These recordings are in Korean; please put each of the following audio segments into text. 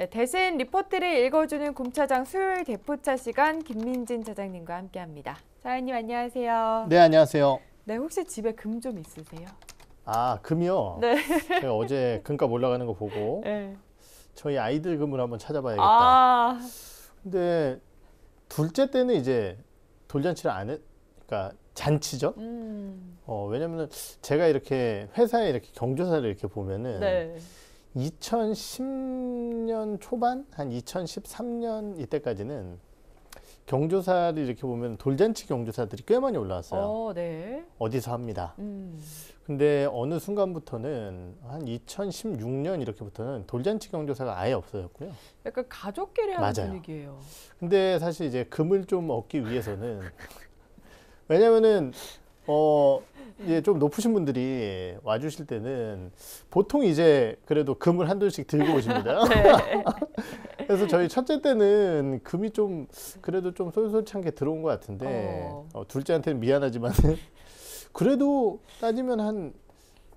네, 대신 리포트를 읽어주는 곰차장 수요일 대포차 시간 김민진 차장님과 함께합니다. 차장님 안녕하세요. 네 안녕하세요. 네 혹시 집에 금 좀 있으세요? 아 금이요? 네. 제가 어제 금값 올라가는 거 보고 네. 저희 아이들 금을 한번 찾아봐야겠다. 아. 근데 둘째 때는 이제 돌잔치를 안 했, 그러니까 잔치죠. 음. 어왜냐면 제가 이렇게 회사에 이렇게 경조사를 이렇게 보면은. 네. 2010년 초반 한 2013년 이때까지는 경조사를 이렇게 보면 돌잔치 경조사들이 꽤 많이 올라왔어요. 어, 네. 어디서 합니다. 음. 근데 어느 순간부터는 한 2016년 이렇게부터는 돌잔치 경조사가 아예 없어졌고요. 약간 가족끼리 하는 맞아요. 분위기예요. 근데 사실 이제 금을 좀 얻기 위해서는 왜냐면은 어좀 높으신 분들이 와주실 때는 보통 이제 그래도 금을 한 돌씩 들고 오십니다. 네. 그래서 저희 첫째 때는 금이 좀 그래도 좀솔솔찬 게 들어온 것 같은데 어. 어, 둘째한테는 미안하지만 그래도 따지면 한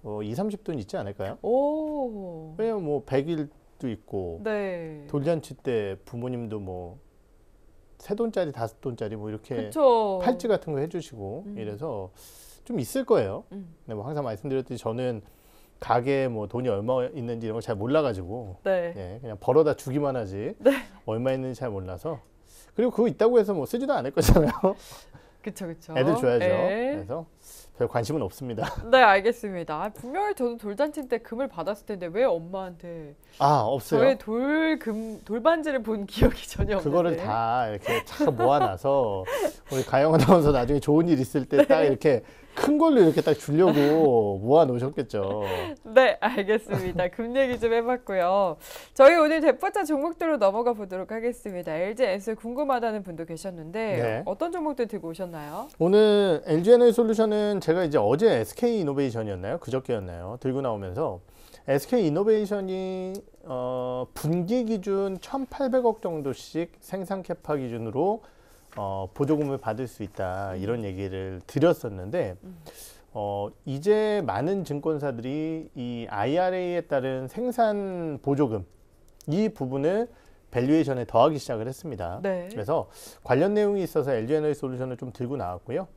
어, 2, 30돈 있지 않을까요? 오. 왜냐면 뭐 100일도 있고 네. 돌잔치 때 부모님도 뭐 세돈짜리 다섯 돈짜리뭐 이렇게 그쵸. 팔찌 같은 거 해주시고 음. 이래서 좀 있을 거예요. 음. 근뭐 네, 항상 말씀드렸듯이 저는 가게에 뭐 돈이 얼마 있는지 이런 걸잘 몰라가지고 네. 예, 그냥 벌어다 주기만 하지 네. 얼마 있는지 잘 몰라서 그리고 그거 있다고 해서 뭐 쓰지도 않을 거잖아요. 그렇죠, 그렇죠. 애들 줘야죠. 에이. 네. 그래서 별 관심은 없습니다. 네, 알겠습니다. 아, 분명히 저도 돌잔치 때 금을 받았을 텐데 왜 엄마한테 아 없어요. 저의 돌금 돌반지를 본 기억이 전혀 없는데 그거를 다 이렇게 착 모아놔서 우리 가영 아나운서 나중에 좋은 일 있을 때딱 네. 이렇게 큰 걸로 이렇게 딱 주려고 모아 놓으셨겠죠. 네, 알겠습니다. 금 얘기 좀 해봤고요. 저희 오늘 대포차 종목들로 넘어가 보도록 하겠습니다. LG 에솔 궁금하다는 분도 계셨는데 네. 어떤 종목들 들고 오셨나요? 오늘 LG 에너 솔루션은 제가 이제 어제 SK 이노베이션이었나요? 그저께였나요? 들고 나오면서 SK 이노베이션이 어, 분기 기준 1,800억 정도씩 생산 캐파 기준으로 어, 보조금을 받을 수 있다 이런 음. 얘기를 드렸었는데 음. 어, 이제 많은 증권사들이 이 IRA에 따른 생산 보조금 이 부분을 밸류에이션에 더하기 시작을 했습니다. 네. 그래서 관련 내용이 있어서 LG 에너지 솔루션을 좀 들고 나왔고요.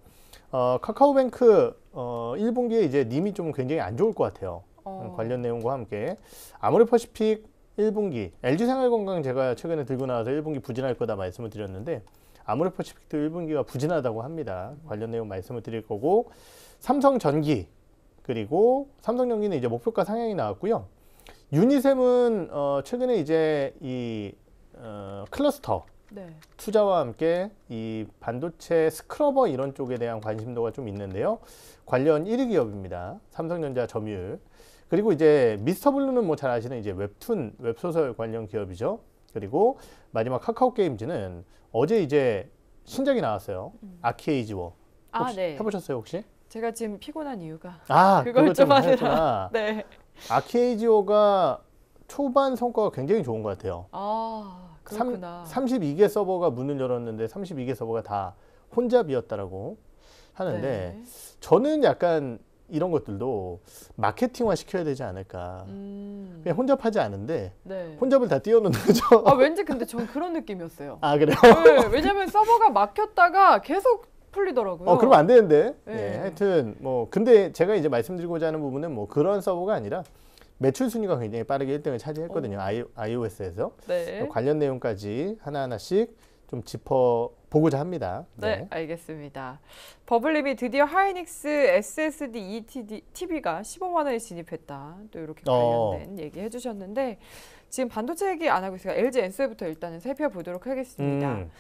어, 카카오뱅크 어, 1분기에 이제 님이 좀 굉장히 안 좋을 것 같아요. 어. 관련 내용과 함께 아모레퍼시픽 1분기 LG 생활건강 제가 최근에 들고 나와서 1분기 부진할 거다 말씀을 드렸는데 아모레퍼시픽도 1분기가 부진하다고 합니다. 관련 내용 말씀을 드릴 거고 삼성전기 그리고 삼성전기는 이제 목표가 상향이 나왔고요. 유니셈은 어, 최근에 이제 이 어, 클러스터 네. 투자와 함께 이 반도체 스크러버 이런 쪽에 대한 관심도가 좀 있는데요. 관련 1위 기업입니다. 삼성전자 점유율. 그리고 이제 미스터블루는 뭐 잘 아시는 이제 웹툰, 웹소설 관련 기업이죠. 그리고 마지막 카카오 게임즈는 어제 이제 신작이 나왔어요. 음. 아키에이지 워. 아, 네. 해보셨어요 혹시? 제가 지금 피곤한 이유가 아, 그걸 좀 하느라. 네. 아키에이지오가 초반 성과가 굉장히 좋은 것 같아요. 아, 그렇구나. 3, 32개 서버가 문을 열었는데 32개 서버가 다 혼잡이었다라고 하는데 네. 저는 약간 이런 것들도 마케팅화 시켜야 되지 않을까. 음. 그냥 혼잡하지 않은데 네. 혼잡을 다 띄워놓는 거죠. 아 왠지 근데 전 그런 느낌이었어요. 아 그래요? 네, 왜냐면 서버가 막혔다가 계속 풀리더라고요. 어, 그러면 안 되는데. 네. 네, 하여튼 뭐 근데 제가 이제 말씀드리고자 하는 부분은 뭐 그런 서버가 아니라 매출 순위가 굉장히 빠르게 1등을 차지했거든요. 오. 아이, iOS에서 네. 관련 내용까지 하나 하나씩 좀 짚어 보고자 합니다. 네. 네, 알겠습니다. 버블님이 드디어 하이닉스 SSD ETD TV가 15만 원에 진입했다. 또 이렇게 어. 관련된 어. 얘기 해주셨는데 지금 반도체 얘기 안 하고 있으니 LG 엔소부터 일단은 살펴보도록 하겠습니다. 음.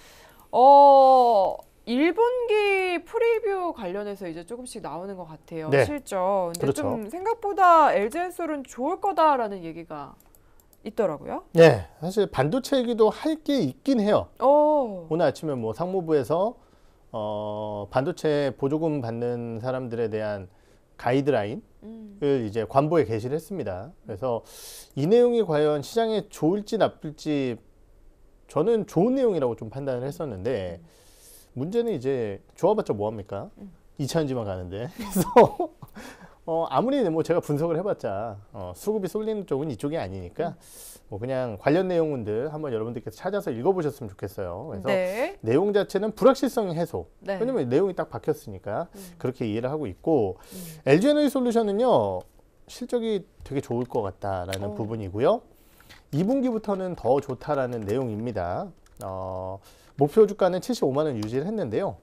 어. 1분기 프리뷰 관련해서 이제 조금씩 나오는 것 같아요. 네. 실적. 근데 그렇죠. 좀 생각보다 LG 엔솔은 좋을 거다라는 얘기가 있더라고요. 네, 사실 반도체 기도할 게 있긴 해요. 오. 오늘 아침에 뭐 상무부에서 어, 반도체 보조금 받는 사람들에 대한 가이드라인을 음. 이제 관보에 게시를 했습니다. 그래서 이 내용이 과연 시장에 좋을지 나쁠지 저는 좋은 내용이라고 좀 판단을 했었는데 문제는 이제 좋아봤자 뭐합니까? 음. 이차전지만 가는데 그래서 어, 아무리 뭐 제가 분석을 해봤자 어, 수급이 쏠리는 쪽은 이쪽이 아니니까 뭐 그냥 관련 내용들 한번 여러분들께서 찾아서 읽어보셨으면 좋겠어요. 그래서 네. 내용 자체는 불확실성 해소. 네. 왜냐면 내용이 딱바뀌었으니까 음. 그렇게 이해를 하고 있고 음. LG 에너지 솔루션은요 실적이 되게 좋을 것 같다라는 오. 어. 부분이고요. 2분기부터는 더 좋다라는 내용입니다. 어, 목표 주가는 75만 원 유지를 했는데요.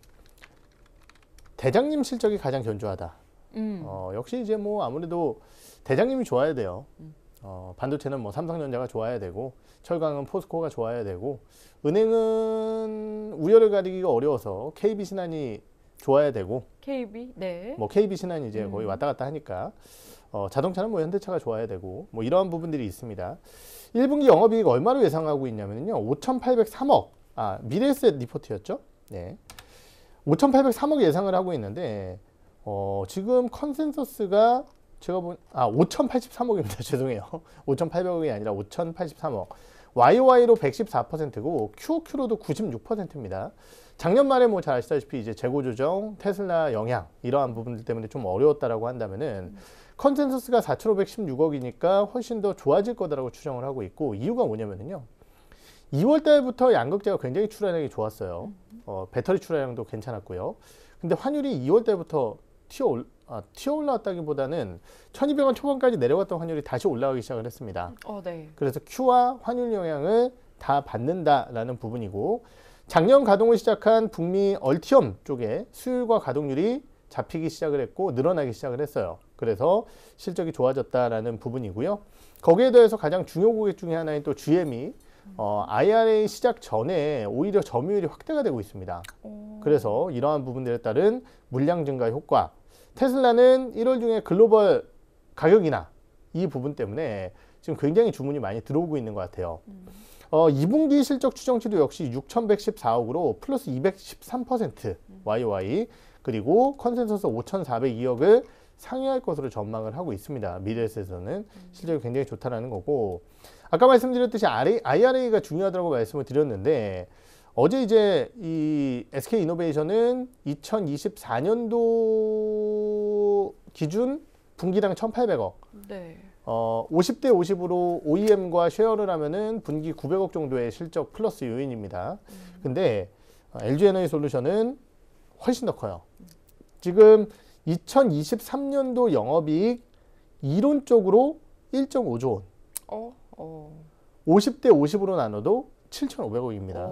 대장님 실적이 가장 견조하다. 음. 어, 역시 이제 뭐 아무래도 대장님이 좋아야 돼요. 음. 어, 반도체는 뭐 삼성전자가 좋아야 되고 철강은 포스코가 좋아야 되고 은행은 우열을 가리기가 어려워서 KB 신한이 좋아야 되고 KB 네. 뭐 KB 신한이 이제 음. 거의 왔다 갔다 하니까 어, 자동차는 뭐 현대차가 좋아야 되고 뭐 이러한 부분들이 있습니다. 1분기 영업이익 얼마로 예상하고 있냐면요. 5,803억. 아, 미래에셋 리포트였죠? 네. 5,803억 예상을 하고 있는데 어, 지금 컨센서스가 제가 본, 아, 5,083억입니다. 죄송해요. 5,800억이 아니라 5,083억. y y 로 114%고 q q 로도 96%입니다. 작년 말에 뭐잘 아시다시피 이제 재고 조정, 테슬라 영향 이러한 부분들 때문에 좀 어려웠다라고 한다면은 컨센서스가 4,516억이니까 훨씬 더 좋아질 거다라고 추정을 하고 있고 이유가 뭐냐면은요. 2월 달부터 양극재가 굉장히 출하량이 좋았어요. 어, 배터리 출하량도 괜찮았고요. 근데 환율이 2월 달부터 튀어 아, 튀어 올라왔다기보다는 1200원 초반까지 내려갔던 환율이 다시 올라가기 시작을 했습니다. 어, 네. 그래서 Q와 환율 영향을 다 받는다라는 부분이고 작년 가동을 시작한 북미 얼티엄 쪽에 수율과 가동률이 잡히기 시작을 했고 늘어나기 시작을 했어요. 그래서 실적이 좋아졌다라는 부분이고요. 거기에 더해서 가장 중요 고객 중에 하나인 또 GM이 어, IRA 시작 전에 오히려 점유율이 확대가 되고 있습니다. 그래서 이러한 부분들에 따른 물량 증가 효과 테슬라는 1월 중에 글로벌 가격이나 이 부분 때문에 지금 굉장히 주문이 많이 들어오고 있는 것 같아요. 음. 어, 2분기 실적 추정치도 역시 6,114억으로 플러스 213% 음. YOY 그리고 컨센서스 5,402억을 상회할 것으로 전망을 하고 있습니다. 미래에서는 음. 실적이 굉장히 좋다라는 거고 아까 말씀드렸듯이 IRA가 중요하다고 말씀을 드렸는데 어제 이제 이 SK 이노베이션은 2024년도 기준 분기당 1,800억. 네. 어, 50대 50으로 OEM과 쉐어를 하면은 분기 900억 정도의 실적 플러스 요인입니다. 음. 근데 어, LG 에너지 솔루션은 훨씬 더 커요. 지금 2023년도 영업이익 이론적으로 1.5조 원. 어, 어. 50대 50으로 나눠도 7,500억입니다.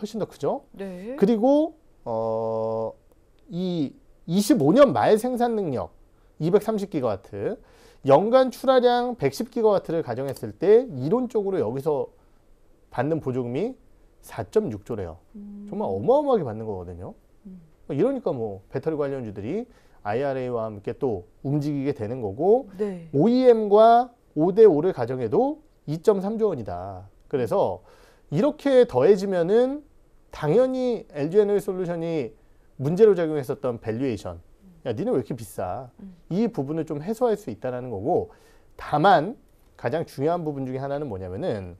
훨씬 더 크죠? 네. 그리고 어, 이 25년 말 생산 능력 230기가와트, 연간 출하량 110기가와트를 가정했을 때 이론적으로 여기서 받는 보조금이 4.6조래요. 음. 정말 어마어마하게 받는 거거든요. 음. 이러니까 뭐 배터리 관련주들이 IRA와 함께 또 움직이게 되는 거고 네. OEM과 5대 5를 가정해도 2.3조 원이다. 그래서 이렇게 더해지면은 당연히 LG 에너지 솔루션이 문제로 작용했었던 밸류에이션 야니는왜 이렇게 비싸 음. 이 부분을 좀 해소할 수 있다라는 거고 다만 가장 중요한 부분 중에 하나는 뭐냐면은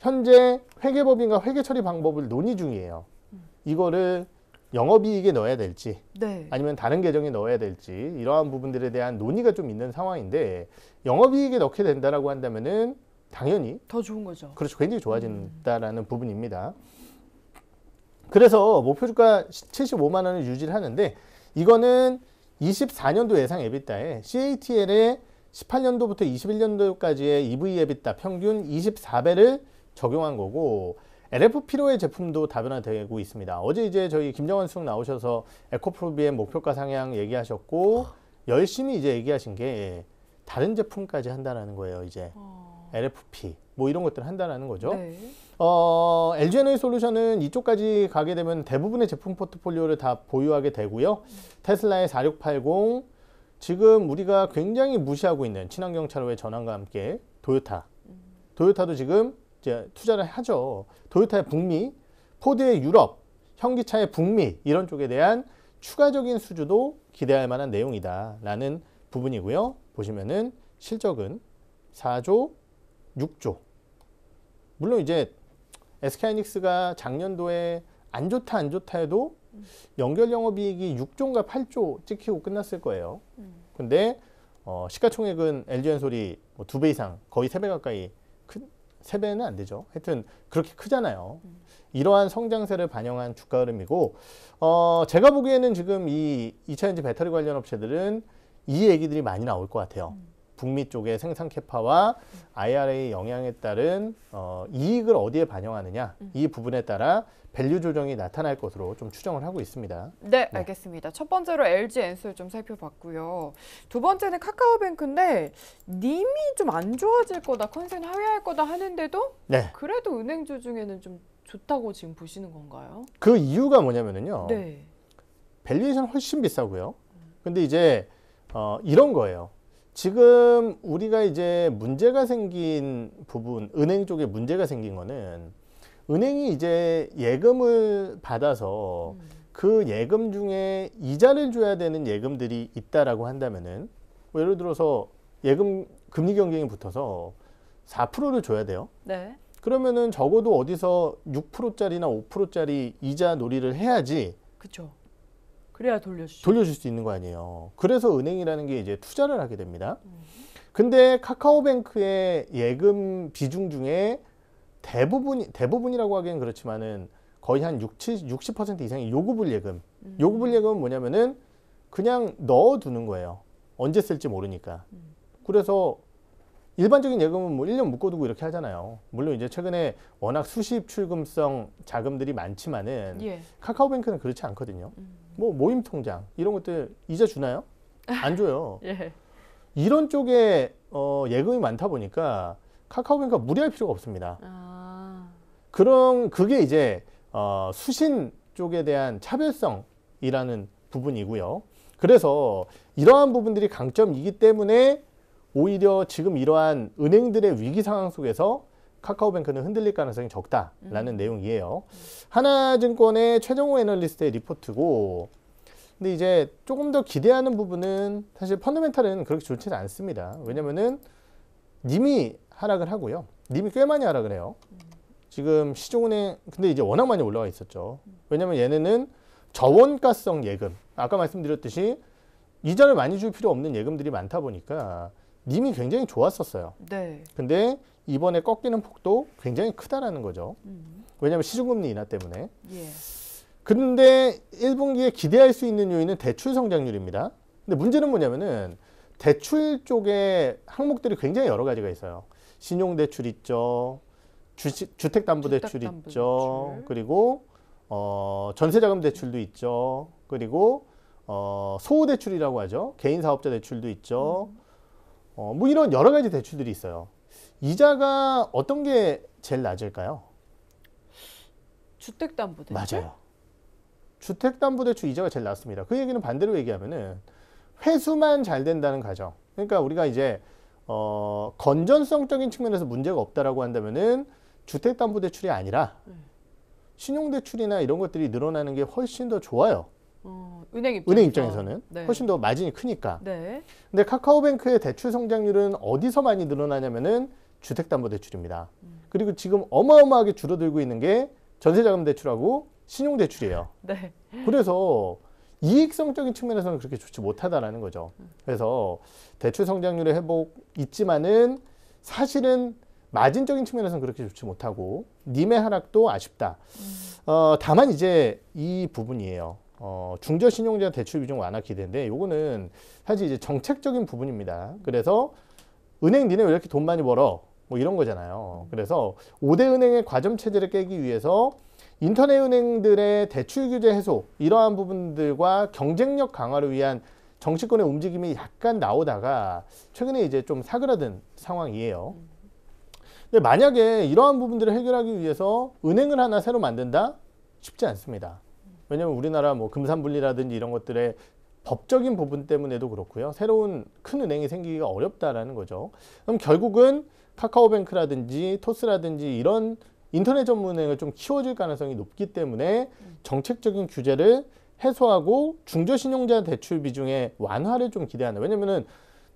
현재 회계법인과 회계처리 방법을 논의 중이에요 음. 이거를 영업이익에 넣어야 될지 네. 아니면 다른 계정에 넣어야 될지 이러한 부분들에 대한 논의가 좀 있는 상황인데 영업이익에 넣게 된다라고 한다면은 당연히 더 좋은 거죠. 그렇죠. 굉장히 좋아진다라는 음. 부분입니다. 그래서 목표 주가 75만 원을 유지를 하는데 이거는 24년도 예상 에비타에 CATL의 18년도부터 21년도까지의 EV 에비타 평균 24배를 적용한 거고 LFP로의 제품도 다변화되고 있습니다. 어제 이제 저희 김정환 수석 나오셔서 에코프로비의 목표가 상향 얘기하셨고 아. 열심히 이제 얘기하신 게 다른 제품까지 한다라는 거예요. 이제. 어. LFP 뭐 이런 것들을 한다는 거죠. 네. 어, LG 에너지 솔루션은 이쪽까지 가게 되면 대부분의 제품 포트폴리오를 다 보유하게 되고요. 테슬라의 4680 지금 우리가 굉장히 무시하고 있는 친환경 차로의 전환과 함께 도요타 도요타도 지금 이제 투자를 하죠. 도요타의 북미, 포드의 유럽, 현기차의 북미 이런 쪽에 대한 추가적인 수주도 기대할 만한 내용이다라는 부분이고요. 보시면은 실적은 4조 6조 물론 이제 SK하이닉스가 작년도에 안 좋다 안 좋다 해도 연결 영업이익이 6조인가 8조 찍히고 끝났을 거예요. 음. 근데 어, 시가총액은 LG엔솔이 뭐 2배 이상 거의 3배 가까이 큰 3배는 안 되죠. 하여튼 그렇게 크잖아요. 음. 이러한 성장세를 반영한 주가 흐름이고 어, 제가 보기에는 지금 이 2차전지 배터리 관련 업체들은 이 얘기들이 많이 나올 것 같아요. 음. 북미 쪽의 생산 캐파와 IRA 영향에 따른 어, 이익을 어디에 반영하느냐 음. 이 부분에 따라 밸류 조정이 나타날 것으로 좀 추정을 하고 있습니다. 네, 네. 알겠습니다. 첫 번째로 LG 엔솔 좀 살펴봤고요. 두 번째는 카카오뱅크인데 님이 좀 안 좋아질 거다, 컨센 하회할 거다 하는데도 네. 그래도 은행주 중에는 좀 좋다고 지금 보시는 건가요? 그 이유가 뭐냐면요 네. 밸류에이션 훨씬 비싸고요. 근데 이제 어, 이런 거예요. 지금 우리가 이제 문제가 생긴 부분, 은행 쪽에 문제가 생긴 거는 은행이 이제 예금을 받아서 음. 그 예금 중에 이자를 줘야 되는 예금들이 있다라고 한다면은 뭐 예를 들어서 예금 금리 경쟁이 붙어서 4%를 줘야 돼요. 네. 그러면은 적어도 어디서 6%짜리나 5%짜리 이자 놀이를 해야지. 그렇죠. 그래야 돌려주 돌려줄 수 있는 거 아니에요. 그래서 은행이라는 게 이제 투자를 하게 됩니다. 음. 근데 카카오뱅크의 예금 비중 중에 대부분 대부분이라고 하기엔 그렇지만은 거의 한 60, 60% 이상이 요구불 예금. 음. 요구불 예금은 뭐냐면은 그냥 넣어두는 거예요. 언제 쓸지 모르니까. 음. 그래서 일반적인 예금은 뭐 1년 묶어두고 이렇게 하잖아요. 물론 이제 최근에 워낙 수십 출금성 자금들이 많지만은 예. 카카오뱅크는 그렇지 않거든요. 음. 뭐 모임 통장 이런 것들 이자 주나요? 안 줘요. 예. 이런 쪽에 어, 예금이 많다 보니까 카카오뱅크가 무리할 필요가 없습니다. 아. 그런 그게 이제 어, 수신 쪽에 대한 차별성이라는 부분이고요. 그래서 이러한 부분들이 강점이기 때문에 오히려 지금 이러한 은행들의 위기 상황 속에서 카카오뱅크는 흔들릴 가능성이 적다라는 음. 내용이에요. 하나증권의 최정호 애널리스트의 리포트고 근데 이제 조금 더 기대하는 부분은 사실 펀더멘탈은 그렇게 좋지는 않습니다. 왜냐면은 님이 하락을 하고요. 님이 꽤 많이 하락을 해요. 지금 시중은행 근데 이제 워낙 많이 올라와 있었죠. 왜냐면 얘네는 저원가성 예금 아까 말씀드렸듯이 이자를 많이 줄 필요 없는 예금들이 많다 보니까 님이 굉장히 좋았었어요. 네. 근데 이번에 꺾이는 폭도 굉장히 크다라는 거죠. 음. 왜냐하면 시중금리 인하 때문에. 예. 근데 1분기에 기대할 수 있는 요인은 대출 성장률입니다. 근데 문제는 뭐냐면은 대출 쪽에 항목들이 굉장히 여러 가지가 있어요. 신용대출 있죠. 주식, 주택담보대출 있죠. 그리고 어, 전세자금 대출도 있죠. 그리고 어, 소호대출이라고 하죠. 개인사업자 대출도 있죠. 음. 어, 뭐 이런 여러 가지 대출들이 있어요. 이자가 어떤 게 제일 낮을까요? 주택담보대출. 맞아요. 주택담보대출 이자가 제일 낮습니다. 그 얘기는 반대로 얘기하면은 회수만 잘 된다는 가정. 그러니까 우리가 이제 어, 건전성적인 측면에서 문제가 없다라고 한다면은 주택담보대출이 아니라 네. 신용대출이나 이런 것들이 늘어나는 게 훨씬 더 좋아요. 음, 은행, 입장에서. 은행 입장에서는 네. 훨씬 더 마진이 크니까. 네. 근데 카카오뱅크의 대출 성장률은 어디서 많이 늘어나냐면은 주택담보대출입니다. 음. 그리고 지금 어마어마하게 줄어들고 있는 게 전세자금 대출하고 신용 대출이에요. 네. 그래서 이익성적인 측면에서는 그렇게 좋지 못하다라는 거죠. 음. 그래서 대출 성장률의 회복 있지만은 사실은 마진적인 측면에서는 그렇게 좋지 못하고 님의 하락도 아쉽다. 음. 어, 다만 이제 이 부분이에요. 어, 중저신용자 대출 비중 완화 기대인데 요거는 사실 이제 정책적인 부분입니다. 그래서 은행 니네 왜 이렇게 돈 많이 벌어? 뭐 이런 거잖아요. 그래서 오대 은행의 과점 체제를 깨기 위해서 인터넷 은행들의 대출 규제 해소 이러한 부분들과 경쟁력 강화를 위한 정치권의 움직임이 약간 나오다가 최근에 이제 좀 사그라든 상황이에요. 근데 만약에 이러한 부분들을 해결하기 위해서 은행을 하나 새로 만든다? 쉽지 않습니다. 왜냐하면 우리나라 뭐 금산분리라든지 이런 것들의 법적인 부분 때문에도 그렇고요. 새로운 큰 은행이 생기기가 어렵다라는 거죠. 그럼 결국은 카카오뱅크라든지 토스라든지 이런 인터넷 전문 은행을 좀 키워줄 가능성이 높기 때문에 정책적인 규제를 해소하고 중저신용자 대출 비중의 완화를 좀 기대한다. 왜냐면은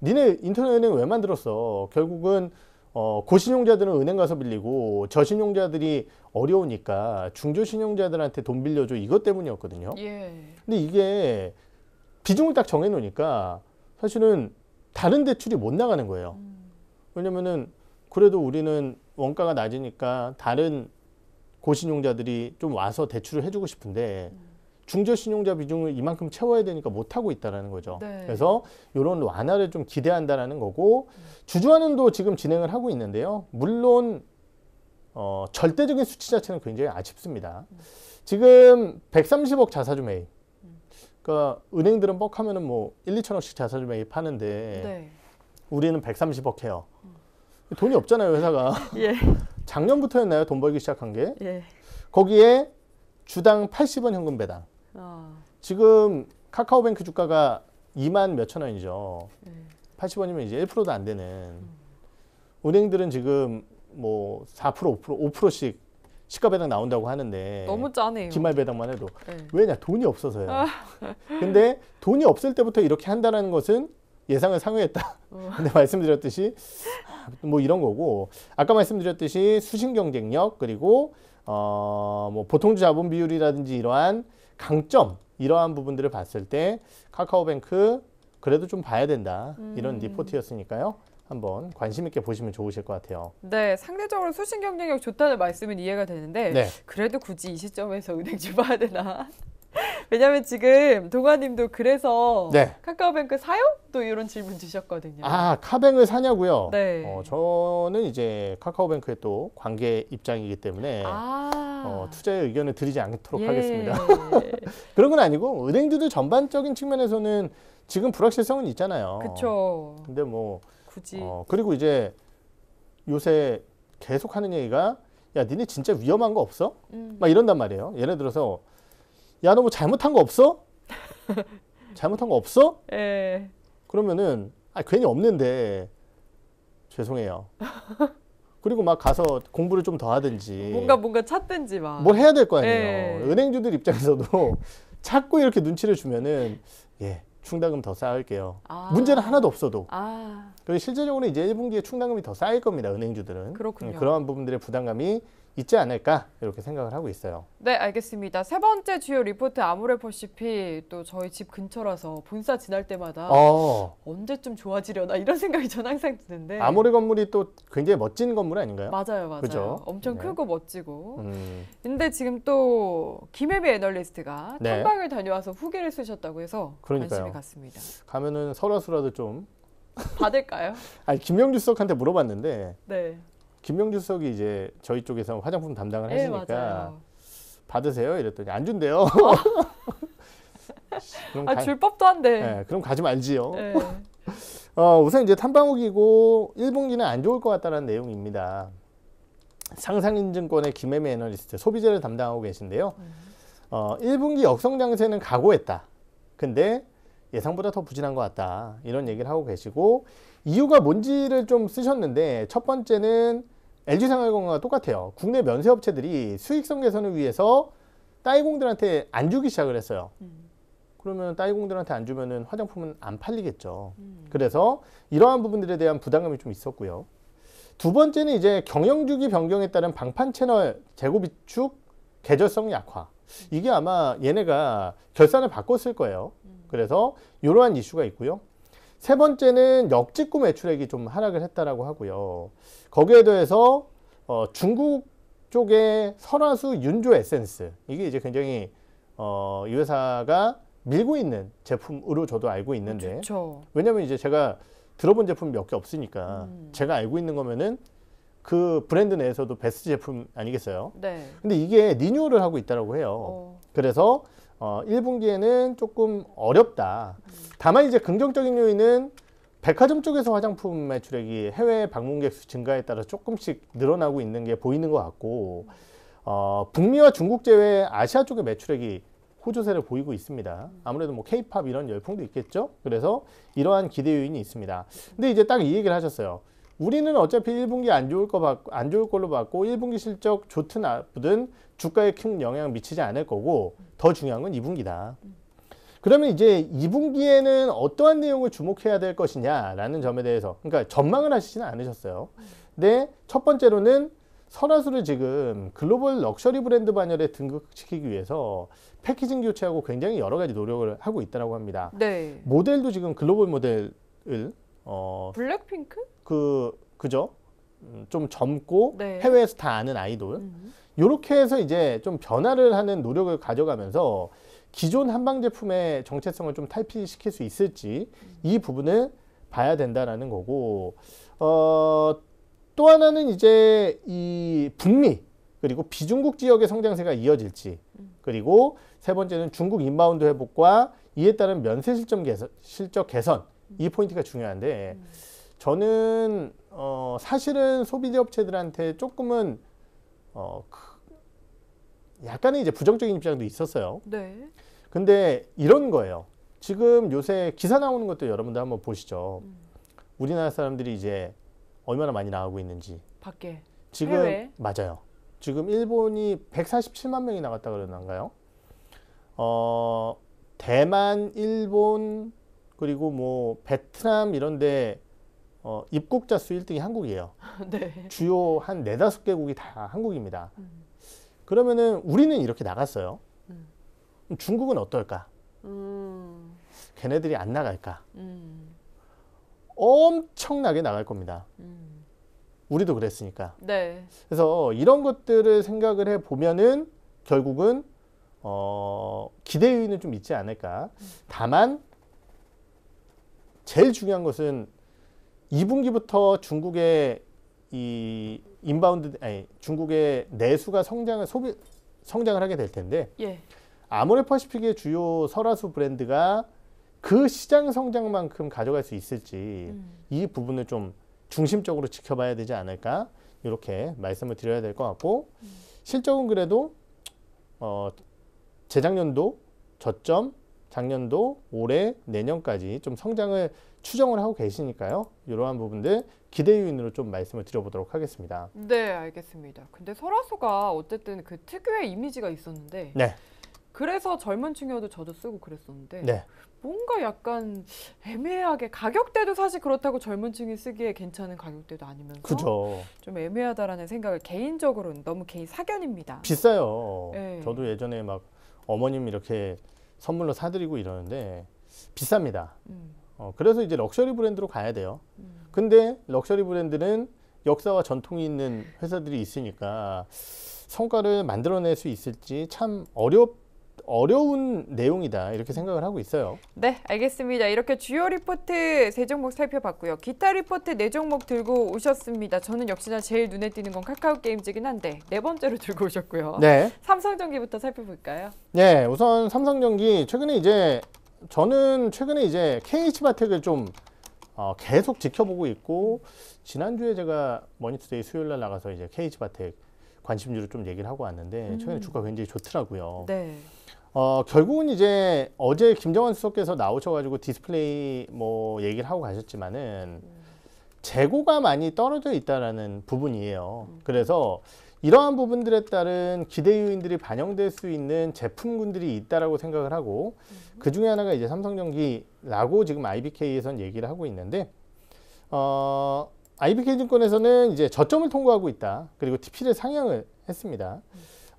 니네 인터넷 은행 왜 만들었어? 결국은 어, 고신용자들은 은행 가서 빌리고 저신용자들이 어려우니까 중저신용자들한테 돈 빌려줘 이것 때문이었거든요. 예. 근데 이게 비중을 딱 정해놓으니까 사실은 다른 대출이 못 나가는 거예요. 음. 왜냐면은 그래도 우리는 원가가 낮으니까 다른 고신용자들이 좀 와서 대출을 해주고 싶은데 음. 중저신용자 비중을 이만큼 채워야 되니까 못하고 있다라는 거죠. 네. 그래서 이런 완화를 좀 기대한다라는 거고 주주환원도 지금 진행을 하고 있는데요. 물론 어, 절대적인 수치 자체는 굉장히 아쉽습니다. 지금 130억 자사주 매입. 그러니까 은행들은 뻑하면은 뭐 1, 2천억씩 자사주 매입하는데 네. 우리는 130억 해요. 돈이 없잖아요, 회사가. 예. 작년부터였나요? 돈 벌기 시작한 게? 예. 거기에 주당 80원 현금 배당. 어. 지금 카카오뱅크 주가가 2만 몇천 원이죠. 음. 80원이면 이제 1%도 안 되는 음. 은행들은 지금 뭐4% 5% 5%씩 시가 배당 나온다고 하는데 너무 짜네요. 기말 배당만 해도 네. 왜냐 돈이 없어서요. 아. 근데 돈이 없을 때부터 이렇게 한다는 것은 예상을 상회했다. 어. 근데 말씀드렸듯이 아, 뭐 이런 거고 아까 말씀드렸듯이 수신 경쟁력 그리고 어뭐 보통 자본 비율이라든지 이러한 강점 이러한 부분들을 봤을 때 카카오뱅크 그래도 좀 봐야 된다 음. 이런 리포트였으니까요. 한번 관심 있게 보시면 좋으실 것 같아요. 네, 상대적으로 수신 경쟁력 좋다는 말씀은 이해가 되는데 네. 그래도 굳이 이 시점에서 은행 주 봐야 되나? 왜냐면 지금 동아님도 그래서 네. 카카오뱅크 사요? 또 이런 질문 주셨거든요. 아 카뱅을 사냐고요? 네. 어, 저는 이제 카카오뱅크의 또 관계 입장이기 때문에 아. 어, 투자의 의견을 드리지 않도록 예. 하겠습니다. 그런 건 아니고 은행주들 전반적인 측면에서는 지금 불확실성은 있잖아요. 그렇죠. 근데 뭐 굳이 어, 그리고 이제 요새 계속 하는 얘기가 야 니네 진짜 위험한 거 없어? 음. 막 이런단 말이에요. 예를 들어서 야너뭐 잘못한 거 없어? 잘못한 거 없어? 예. 그러면은 아 괜히 없는데 죄송해요. 그리고 막 가서 공부를 좀 더 하든지 뭔가 뭔가 찾든지 막. 뭘 뭐 해야 될 거 아니에요. 예. 은행주들 입장에서도 자꾸 이렇게 눈치를 주면은 예 충당금 더 쌓을게요. 아. 문제는 하나도 없어도. 아. 그리고 실제적으로 이제 1분기에 충당금이 더 쌓일 겁니다. 은행주들은. 그렇군요. 음, 그러한 부분들의 부담감이 있지 않을까 이렇게 생각을 하고 있어요. 네, 알겠습니다. 세 번째 주요 리포트 아모레퍼시피 또 저희 집 근처라서 본사 지날 때마다 어. 언제쯤 좋아지려나 이런 생각이 전 항상 드는데 아모레 건물이 또 굉장히 멋진 건물 아닌가요? 맞아요, 맞아요. 그죠? 엄청 네. 크고 멋지고. 음. 근데 지금 또 김혜비 애널리스트가 네. 탐방을 다녀와서 후기를 쓰셨다고 해서 그러니까요. 관심이 갔습니다. 가면은 설화수라도 좀 받을까요? 아니 김영주 수석한테 물어봤는데 네. 김명주 수석이 이제 저희 쪽에서 화장품 담당을 네, 하시니까 맞 받으세요 이랬더니 안 준대요. 어. 그럼 아, 가, 줄 법도 한데. 네, 그럼 가지 말지요. 네. 어, 우선 이제 탐방욱이고 1분기는 안 좋을 것 같다는 내용입니다. 상상인증권의 김혜미 애널리스트 소비자를 담당하고 계신데요. 음. 어, 1분기 역성장세는 각오했다. 근데 예상보다 더 부진한 것 같다. 이런 얘기를 하고 계시고 이유가 뭔지를 좀 쓰셨는데 첫 번째는 l g 생활공간과 똑같아요. 국내 면세업체들이 수익성 개선을 위해서 따이공들한테 안 주기 시작을 했어요. 음. 그러면 따이공들한테 안주면 화장품은 안 팔리겠죠. 음. 그래서 이러한 부분들에 대한 부담감이 좀 있었고요. 두 번째는 이제 경영주기 변경에 따른 방판 채널 재고 비축 계절성 약화. 이게 아마 얘네가 결산을 바꿨을 거예요. 음. 그래서 이러한 이슈가 있고요. 세 번째는 역직구 매출액이 좀 하락을 했다라고 하고요. 거기에 대해서 어, 중국 쪽의 설화수 윤조 에센스 이게 이제 굉장히 어, 이 회사가 밀고 있는 제품으로 저도 알고 있는데 좋죠. 그렇죠. 왜냐면 이제 제가 들어본 제품 몇 개 없으니까 음. 제가 알고 있는 거면은 그 브랜드 내에서도 베스트 제품 아니겠어요? 네. 근데 이게 리뉴얼을 하고 있다라고 해요. 어. 그래서 어, 1분기에는 조금 어렵다. 음. 다만 이제 긍정적인 요인은 백화점 쪽에서 화장품 매출액이 해외 방문객 수 증가에 따라 조금씩 늘어나고 있는 게 보이는 것 같고 어, 북미와 중국 제외 아시아 쪽의 매출액이 호조세를 보이고 있습니다. 아무래도 뭐 케이팝 이런 열풍도 있겠죠. 그래서 이러한 기대 요인이 있습니다. 근데 이제 딱 이 얘기를 하셨어요. 우리는 어차피 1분기 안 좋을 거 받고, 안 좋을 걸로 봤고 1분기 실적 좋든 나쁘든 아, 주가에 큰 영향 미치지 않을 거고 더 중요한 건 2분기다. 그러면 이제 2분기에는 어떠한 내용을 주목해야 될 것이냐라는 점에 대해서 그러니까 전망을 하시지는 않으셨어요. 근데 첫 번째로는 설화수를 지금 글로벌 럭셔리 브랜드 반열에 등극시키기 위해서 패키징 교체하고 굉장히 여러 가지 노력을 하고 있다고 합니다. 네. 모델도 지금 글로벌 모델을 어 블랙핑크? 그 그죠? 음, 좀 젊고 네. 해외에서 다 아는 아이돌. 음. 이렇게 해서 이제 좀 변화를 하는 노력을 가져가면서 기존 한방 제품의 정체성을 좀 탈피시킬 수 있을지 이 부분을 봐야 된다라는 거고 어, 또 하나는 이제 이 북미 그리고 비중국 지역의 성장세가 이어질지 그리고 세 번째는 중국 인바운드 회복과 이에 따른 면세 실점 개선, 실적 개선 이 포인트가 중요한데 저는 어, 사실은 소비자 업체들한테 조금은 어, 그, 약간의 이제 부정적인 입장도 있었어요. 네. 근데 이런 거예요. 지금 요새 기사 나오는 것도 여러분들 한번 보시죠. 음. 우리나라 사람들이 이제 얼마나 많이 나가고 있는지. 밖에. 지금 해외. 맞아요. 지금 일본이 147만 명이 나갔다 그러는가요? 어, 대만, 일본 그리고 뭐 베트남 이런데 어, 입국자 수 1등이 한국이에요. 네. 주요 한 네다섯 개국이 다 한국입니다. 음. 그러면은 우리는 이렇게 나갔어요. 중국은 어떨까? 음. 걔네들이 안 나갈까? 음. 엄청나게 나갈 겁니다. 음. 우리도 그랬으니까. 네. 그래서 이런 것들을 생각을 해 보면은 결국은 어, 기대 요는좀 있지 않을까. 음. 다만 제일 중요한 것은 2분기부터 중국의 이 인바운드 아니 중국의 내수가 성장을 소비 성장을 하게 될 텐데 예. 아모레퍼시픽의 주요 설화수 브랜드가 그 시장 성장만큼 가져갈 수 있을지 음. 이 부분을 좀 중심적으로 지켜봐야 되지 않을까 이렇게 말씀을 드려야 될 것 같고 음. 실적은 그래도 어, 재작년도 저점 작년도 올해 내년까지 좀 성장을 추정을 하고 계시니까요. 이러한 부분들 기대 요인으로 좀 말씀을 드려보도록 하겠습니다. 네, 알겠습니다. 근데 설화수가 어쨌든 그 특유의 이미지가 있었는데 네. 그래서 젊은 층이어도 저도 쓰고 그랬었는데 네. 뭔가 약간 애매하게 가격대도 사실 그렇다고 젊은 층이 쓰기에 괜찮은 가격대도 아니면서 그죠. 좀 애매하다라는 생각을 개인적으로는 너무 개인 사견입니다. 비싸요. 네. 저도 예전에 막 어머님 이렇게 선물로 사드리고 이러는데 비쌉니다. 음. 어, 그래서 이제 럭셔리 브랜드로 가야 돼요. 음. 근데 럭셔리 브랜드는 역사와 전통이 있는 회사들이 있으니까 성과를 만들어낼 수 있을지 참 어렵 어려운 내용이다 이렇게 생각을 하고 있어요. 네, 알겠습니다. 이렇게 주요 리포트 세 종목 살펴봤고요. 기타 리포트 네 종목 들고 오셨습니다. 저는 역시나 제일 눈에 띄는 건 카카오 게임즈긴 한데 네 번째로 들고 오셨고요. 네. 삼성전기부터 살펴볼까요? 네, 우선 삼성전기 최근에 이제 저는 최근에 이제 KH바텍을 좀 어, 계속 지켜보고 있고 지난주에 제가 머니투데이 수요일 날 나가서 이제 KH바텍 관심주를 좀 얘기를 하고 왔는데 음. 최근에 주가 굉장히 좋더라고요. 네. 어, 결국은 이제 어제 김정은 수석께서 나오셔가지고 디스플레이 뭐 얘기를 하고 가셨지만은 재고가 많이 떨어져 있다라는 부분이에요. 음. 그래서 이러한 부분들에 따른 기대 요인들이 반영될 수 있는 제품군들이 있다라고 생각을 하고 음. 그 중에 하나가 이제 삼성전기라고 지금 IBK에선 얘기를 하고 있는데 어 IBK증권에서는 이제 저점을 통과하고 있다. 그리고 TP를 상향을 했습니다.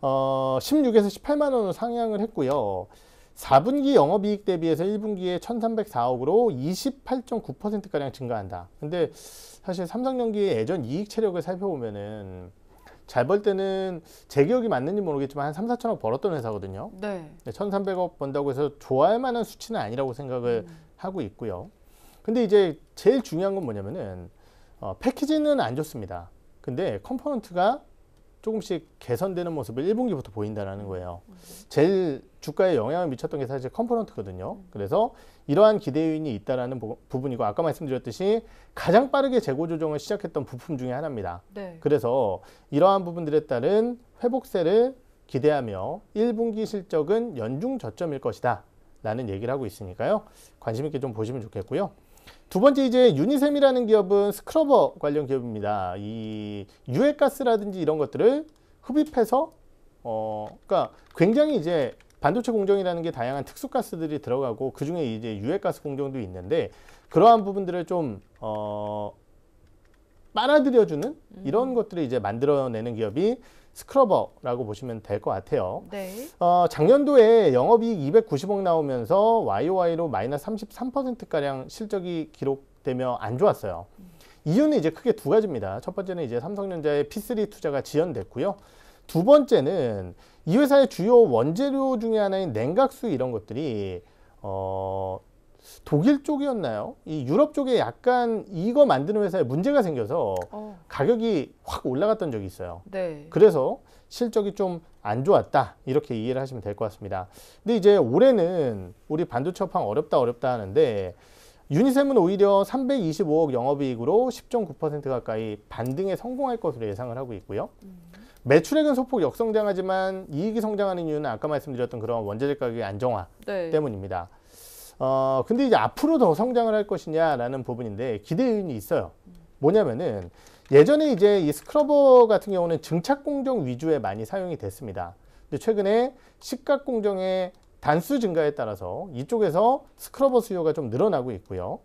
어, 16에서 18만 원으로 상향을 했고요. 4분기 영업이익 대비해서 1분기에 1,304억으로 28.9%가량 증가한다. 근데 사실 삼성전기의 예전 이익 체력을 살펴보면은 잘 벌 때는 제 기억이 맞는지 모르겠지만 한 3, 4천억 벌었던 회사거든요. 네. 1,300억 번다고 해서 좋아할 만한 수치는 아니라고 생각을 음. 하고 있고요. 근데 이제 제일 중요한 건 뭐냐면은 어, 패키지는 안 좋습니다. 근데 컴포넌트가 조금씩 개선되는 모습을 1분기부터 보인다라는 거예요. 제일 주가에 영향을 미쳤던 게 사실 컴포넌트거든요. 그래서 이러한 기대 요인이 있다라는 부, 분이고 아까 말씀드렸듯이 가장 빠르게 재고 조정을 시작했던 부품 중에 하나입니다. 네. 그래서 이러한 부분들에 따른 회복세를 기대하며 1분기 실적은 연중 저점일 것이다 라는 얘기를 하고 있으니까요. 관심 있게 좀 보시면 좋겠고요. 두 번째 이제 유니셈이라는 기업은 스크러버 관련 기업입니다. 이 유해가스라든지 이런 것들을 흡입해서 어 그러니까 굉장히 이제 반도체 공정이라는 게 다양한 특수가스들이 들어가고 그 중에 이제 유해가스 공정도 있는데 그러한 부분들을 좀 어, 빨아들여주는 이런 음. 것들을 이제 만들어내는 기업이 스크러버라고 보시면 될 것 같아요. 네. 어, 작년도에 영업이익 290억 나오면서 YOY로 마이너스 33%가량 실적이 기록되며 안 좋았어요. 음. 이유는 이제 크게 두 가지입니다. 첫 번째는 이제 삼성전자의 P3 투자가 지연됐고요. 두 번째는 이 회사의 주요 원재료 중에 하나인 냉각수 이런 것들이 어, 독일 쪽이었나요? 이 유럽 쪽에 약간 이거 만드는 회사에 문제가 생겨서 어. 가격이 확 올라갔던 적이 있어요. 네. 그래서 실적이 좀 안 좋았다 이렇게 이해를 하시면 될 것 같습니다. 근데 이제 올해는 우리 반도체 업황 어렵다 어렵다 하는데 유니셈은 오히려 325억 영업이익으로 10.9% 가까이 반등에 성공할 것으로 예상을 하고 있고요. 음. 매출액은 소폭 역성장하지만 이익이 성장하는 이유는 아까 말씀드렸던 그런 원자재 가격의 안정화 네. 때문입니다. 어, 근데 이제 앞으로 더 성장을 할 것이냐라는 부분인데 기대 요인이 있어요. 뭐냐면은 예전에 이제 이 스크러버 같은 경우는 증착 공정 위주에 많이 사용이 됐습니다. 근데 최근에 시각 공정의 단수 증가에 따라서 이쪽에서 스크러버 수요가 좀 늘어나고 있고요.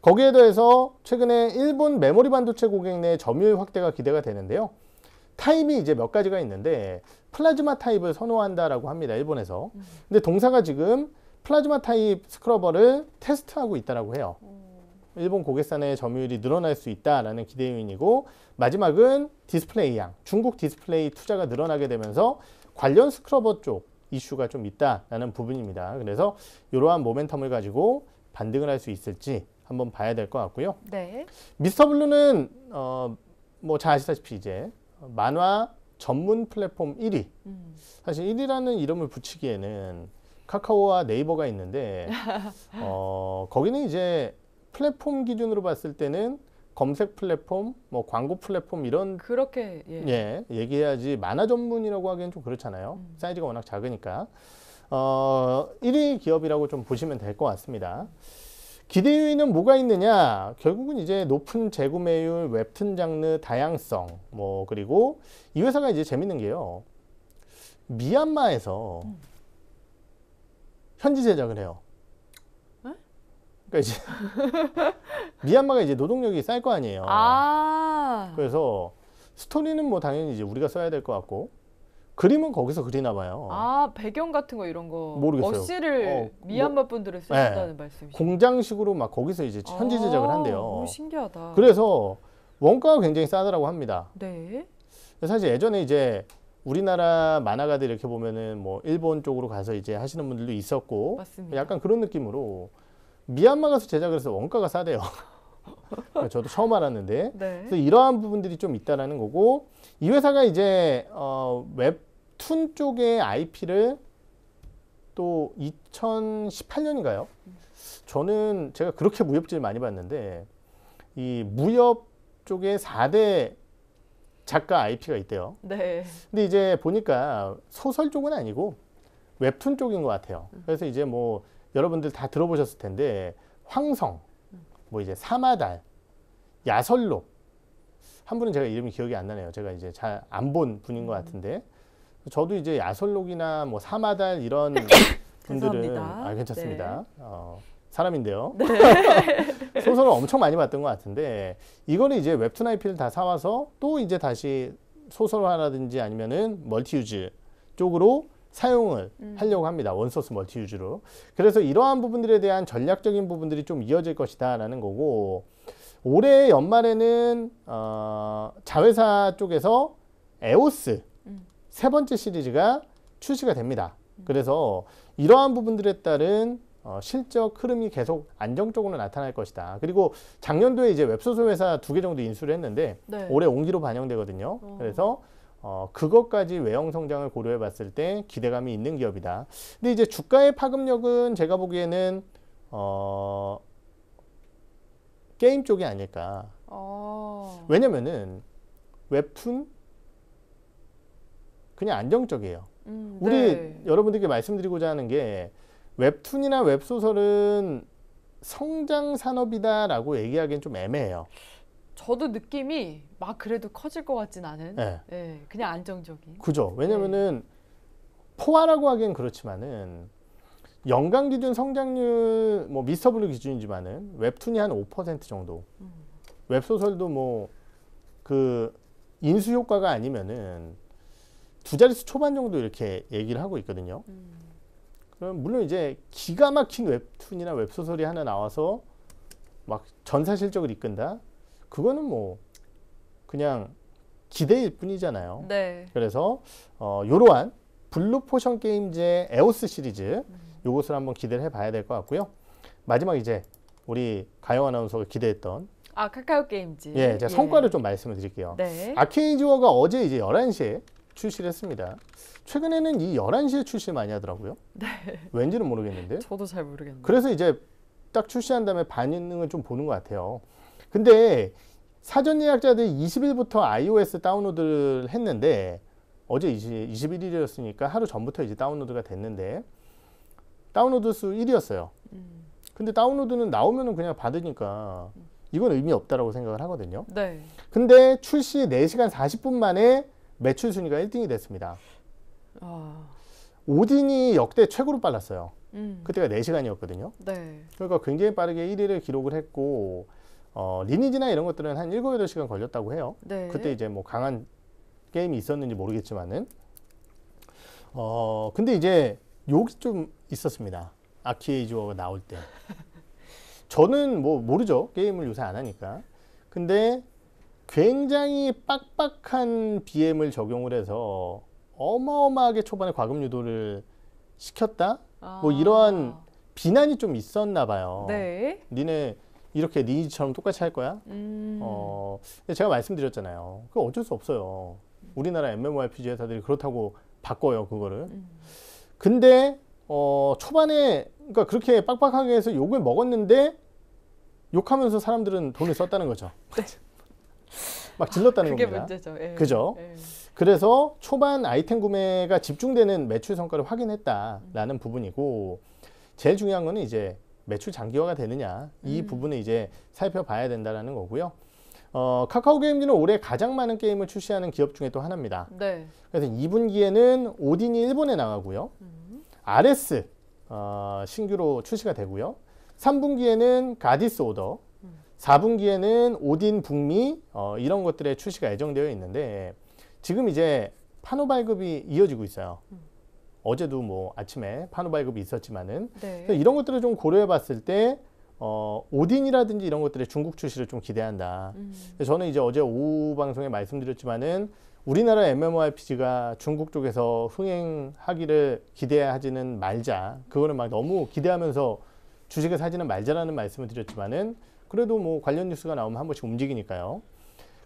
거기에 더해서 최근에 일본 메모리 반도체 고객 내 점유율 확대가 기대가 되는데요. 타입이 이제 몇 가지가 있는데 플라즈마 타입을 선호한다라고 합니다. 일본에서. 근데 동사가 지금 플라즈마 타입 스크러버를 테스트하고 있다고 라 해요. 일본 고객산의 점유율이 늘어날 수 있다라는 기대 요인이고 마지막은 디스플레이 양, 중국 디스플레이 투자가 늘어나게 되면서 관련 스크러버 쪽 이슈가 좀 있다라는 부분입니다. 그래서 이러한 모멘텀을 가지고 반등을 할 수 있을지 한번 봐야 될 것 같고요. 네. 미스터 블루는 어, 뭐잘 아시다시피 이제 만화 전문 플랫폼 1위. 음. 사실 1위라는 이름을 붙이기에는 카카오와 네이버가 있는데 어, 거기는 이제 플랫폼 기준으로 봤을 때는 검색 플랫폼, 뭐 광고 플랫폼 이런 그렇게 예, 예 얘기해야지 만화 전문이라고 하기엔 좀 그렇잖아요. 음. 사이즈가 워낙 작으니까 어, 1위 기업이라고 좀 보시면 될 것 같습니다. 기대 요인은 뭐가 있느냐? 결국은 이제 높은 재구매율, 웹툰 장르 다양성, 뭐 그리고 이 회사가 이제 재밌는 게요. 미얀마에서 음. 편지 제작을 해요. 네? 그니까 이제 미얀마가 이제 노동력이 쌀 거 아니에요. 아 그래서 스토리는 뭐 당연히 이제 우리가 써야 될 것 같고 그림은 거기서 그리나 봐요. 아 배경 같은 거 이런 거 모르겠어요. 어시를 어, 뭐 미얀마 뭐, 분들을 쓰신다는 네. 말씀이시죠? 공장식으로 막 거기서 이제 현지 아, 제작을 한대요. 너무 신기하다. 그래서 원가가 굉장히 싸다라고 합니다. 네. 사실 예전에 이제 우리나라 만화가들 이렇게 보면은 뭐 일본 쪽으로 가서 이제 하시는 분들도 있었고 맞습니다. 약간 그런 느낌으로 미얀마 가서 제작을 해서 원가가 싸대요. 저도 처음 알았는데 네. 그래서 이러한 부분들이 좀 있다라는 거고 이 회사가 이제 어, 웹툰 쪽의 IP를 또 2018년인가요? 저는 제가 그렇게 무협지를 많이 봤는데 이 무협 쪽의 4대 작가 IP가 있대요. 네. 근데 이제 보니까 소설 쪽은 아니고 웹툰 쪽인 것 같아요. 음. 그래서 이제 뭐 여러분들 다 들어보셨을 텐데 황성, 뭐 이제 사마달, 야설록 한 분은 제가 이름이 기억이 안 나네요. 제가 이제 잘 안 본 분인 것 음. 같은데 저도 이제 야설록이나 뭐 사마달 이런 분들은 아 괜찮습니다. 네. 어, 사람인데요. 네. 소설을 엄청 많이 봤던 것 같은데 이거는 이제 웹툰 IP를 다 사와서 또 이제 다시 소설화라든지 아니면은 멀티유즈 쪽으로 사용을 음. 하려고 합니다. 원소스 멀티유즈로. 그래서 이러한 부분들에 대한 전략적인 부분들이 좀 이어질 것이다라는 거고 올해 연말에는 어, 자회사 쪽에서 에오스 음. 세 번째 시리즈가 출시가 됩니다. 음. 그래서 이러한 부분들에 따른 어, 실적 흐름이 계속 안정적으로 나타날 것이다. 그리고 작년도에 이제 웹소설 회사 두 개 정도 인수를 했는데 네. 올해 온기로 반영되거든요. 어. 그래서 어, 그것까지 외형 성장을 고려해 봤을 때 기대감이 있는 기업이다. 근데 이제 주가의 파급력은 제가 보기에는 어, 게임 쪽이 아닐까. 어. 왜냐면은 웹툰 그냥 안정적이에요. 음, 우리 네. 여러분들께 말씀드리고자 하는 게 웹툰이나 웹소설은 성장 산업이다라고 얘기하기엔 좀 애매해요. 저도 느낌이 막 그래도 커질 것 같진 않은. 네. 네 그냥 안정적인. 그죠. 왜냐면은 네. 포화라고 하기엔 그렇지만은 연간 기준 성장률 뭐 미스터 블루 기준이지만은 웹툰이 한 5% 정도. 음. 웹소설도 뭐 그 인수 효과가 아니면은 두 자릿수 초반 정도 이렇게 얘기를 하고 있거든요. 음. 그럼 물론 이제 기가 막힌 웹툰이나 웹소설이 하나 나와서 막 전사실적을 이끈다? 그거는 뭐 그냥 기대일 뿐이잖아요. 네. 그래서 어, 요러한 블루 포션 게임즈의 에오스 시리즈 음. 요것을 한번 기대를 해봐야 될 것 같고요. 마지막 이제 우리 가영 아나운서가 기대했던 아 카카오 게임즈. 예, 제가 예. 성과를 좀 말씀을 드릴게요. 네. 아케이지워가 어제 이제 11시에 출시를 했습니다. 최근에는 이 11시에 출시를 많이 하더라고요. 네. 왠지는 모르겠는데. 저도 잘 모르겠네요. 그래서 이제 딱 출시한 다음에 반응을 좀 보는 것 같아요. 근데 사전 예약자들이 20일부터 iOS 다운로드를 했는데 어제 20, 21일이었으니까 하루 전부터 이제 다운로드가 됐는데 다운로드 수 1위였어요. 음. 근데 다운로드는 나오면 그냥 받으니까 이건 의미 없다라고 생각을 하거든요. 네. 근데 출시 4시간 40분 만에 매출 순위가 1등이 됐습니다. 아. 오딘이 역대 최고로 빨랐어요. 음. 그때가 4시간이었거든요. 네. 그러니까 굉장히 빠르게 1위를 기록을 했고 어, 리니지나 이런 것들은 한 7, 8시간 걸렸다고 해요. 네. 그때 이제 뭐 강한 게임이 있었는지 모르겠지만은 어, 근데 이제 욕기좀 있었습니다. 아키에이즈워가 나올 때. 저는 뭐 모르죠. 게임을 요새 안 하니까. 근데 굉장히 빡빡한 BM을 적용을 해서 어마어마하게 초반에 과금 유도를 시켰다? 뭐 아. 뭐 이러한 비난이 좀 있었나 봐요. 네. 니네 이렇게 니처럼 즈 똑같이 할 거야? 음. 어, 제가 말씀드렸잖아요. 그 어쩔 수 없어요. 우리나라 MMORPG 회사들이 그렇다고 바꿔요, 그거를. 음. 근데 어, 초반에 그러니까 그렇게 빡빡하게 해서 욕을 먹었는데 욕하면서 사람들은 돈을 썼다는 거죠. 네. 막 질렀다는 그게 겁니다. 문제죠. 예. 그죠? 예. 그래서 초반 아이템 구매가 집중되는 매출 성과를 확인했다라는 음. 부분이고 제일 중요한 거는 이제 매출 장기화가 되느냐 이 음. 부분을 이제 살펴봐야 된다라는 거고요. 어, 카카오 게임즈는 올해 가장 많은 게임을 출시하는 기업 중에 또 하나입니다. 네. 그래서 2분기에는 오딘이 일본에 나가고요. 음. RS 어, 신규로 출시가 되고요. 3분기에는 가디스 오더, 4분기에는 오딘, 북미 어, 이런 것들의 출시가 예정되어 있는데 지금 이제 판호 발급이 이어지고 있어요. 음. 어제도 뭐 아침에 판호 발급이 있었지만은 네. 이런 것들을 좀 고려해 봤을 때 어, 오딘이라든지 이런 것들의 중국 출시를 좀 기대한다. 음. 저는 이제 어제 오후 방송에 말씀드렸지만은 우리나라 MMORPG가 중국 쪽에서 흥행하기를 기대하지는 말자. 그거는 막 너무 기대하면서 주식을 사지는 말자라는 말씀을 드렸지만은 그래도 뭐 관련 뉴스가 나오면 한 번씩 움직이니까요.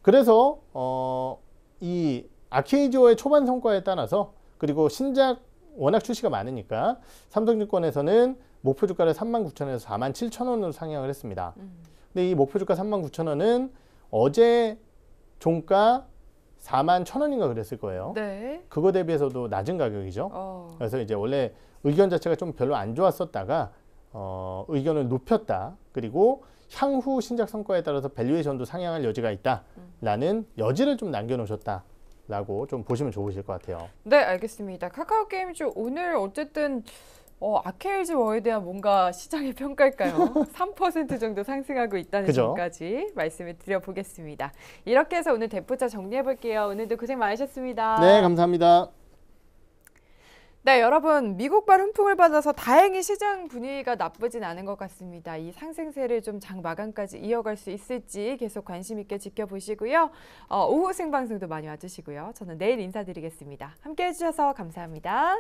그래서 어, 이 아케이조의 지 초반 성과에 따라서 그리고 신작 워낙 출시가 많으니까 삼성증권에서는 목표 주가를 39,000원에서 47,000원으로 상향을 했습니다. 음. 근데 이 목표 주가 39,000원은 어제 종가 4만 1,000원인가 그랬을 거예요. 네. 그거 대비해서도 낮은 가격이죠. 어. 그래서 이제 원래 의견 자체가 좀 별로 안 좋았었다가 어, 의견을 높였다. 그리고 향후 신작 성과에 따라서 밸류에이션도 상향할 여지가 있다라는 여지를 좀 남겨놓으셨다. 라고 좀 보시면 좋으실 것 같아요. 네, 알겠습니다. 카카오 게임즈 오늘 어쨌든 어, 아케이즈 워에 대한 뭔가 시장의 평가일까요? 3% 정도 상승하고 있다는 점까지 말씀을 드려보겠습니다. 이렇게 해서 오늘 대포차 정리해볼게요. 오늘도 고생 많으셨습니다. 네, 감사합니다. 네, 여러분 미국발 훈풍을 받아서 다행히 시장 분위기가 나쁘진 않은 것 같습니다. 이 상승세를 좀장 마감까지 이어갈 수 있을지 계속 관심 있게 지켜보시고요. 어, 오후 생방송도 많이 와주시고요. 저는 내일 인사드리겠습니다. 함께해 주셔서 감사합니다.